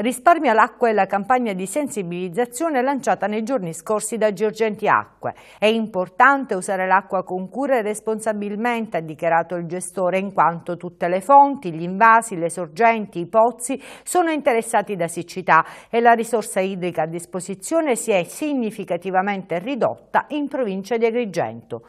Risparmia l'acqua è la campagna di sensibilizzazione lanciata nei giorni scorsi da Giorgenti Acque. È importante usare l'acqua con cura e responsabilmente, ha dichiarato il gestore, in quanto tutte le fonti, gli invasi, le sorgenti, i pozzi sono interessati da siccità e la risorsa idrica a disposizione si è significativamente ridotta in provincia di Agrigento.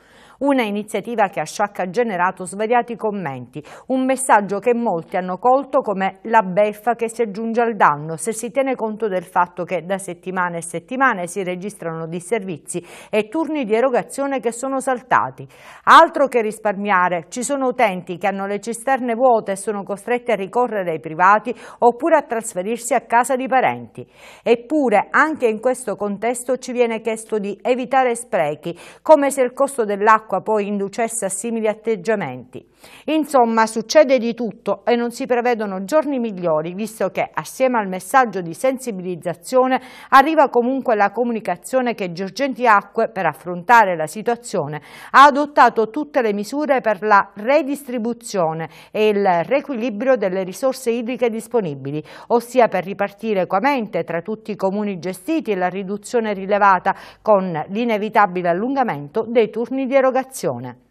Una iniziativa che a Sciacca ha generato svariati commenti, un messaggio che molti hanno colto come la beffa che si aggiunge al danno, se si tiene conto del fatto che da settimane e settimane si registrano disservizi e turni di erogazione che sono saltati. Altro che risparmiare, ci sono utenti che hanno le cisterne vuote e sono costretti a ricorrere ai privati oppure a trasferirsi a casa di parenti. Eppure anche in questo contesto ci viene chiesto di evitare sprechi, come se il costo dell'acqua l'acqua poi inducesse a simili atteggiamenti. Insomma, succede di tutto e non si prevedono giorni migliori, visto che assieme al messaggio di sensibilizzazione arriva comunque la comunicazione che Giorgenti Acque, per affrontare la situazione, ha adottato tutte le misure per la redistribuzione e il riequilibrio delle risorse idriche disponibili, ossia per ripartire equamente tra tutti i comuni gestiti e la riduzione rilevata con l'inevitabile allungamento dei turni di erogazione l'erogazione.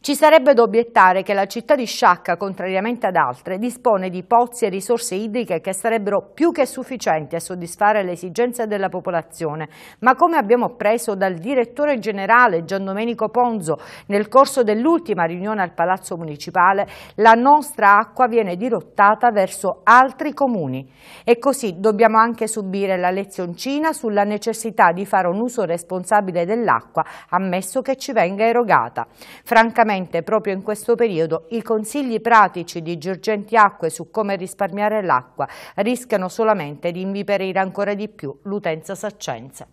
Ci sarebbe da obiettare che la città di Sciacca, contrariamente ad altre, dispone di pozzi e risorse idriche che sarebbero più che sufficienti a soddisfare le esigenze della popolazione, ma come abbiamo appreso dal direttore generale Gian Domenico Ponzo nel corso dell'ultima riunione al Palazzo Municipale, la nostra acqua viene dirottata verso altri comuni e così dobbiamo anche subire la lezioncina sulla necessità di fare un uso responsabile dell'acqua, ammesso che ci venga erogata. Francamente Specificamente proprio in questo periodo i consigli pratici di Girgenti Acque su come risparmiare l'acqua rischiano solamente di inviperire ancora di più l'utenza saccenza.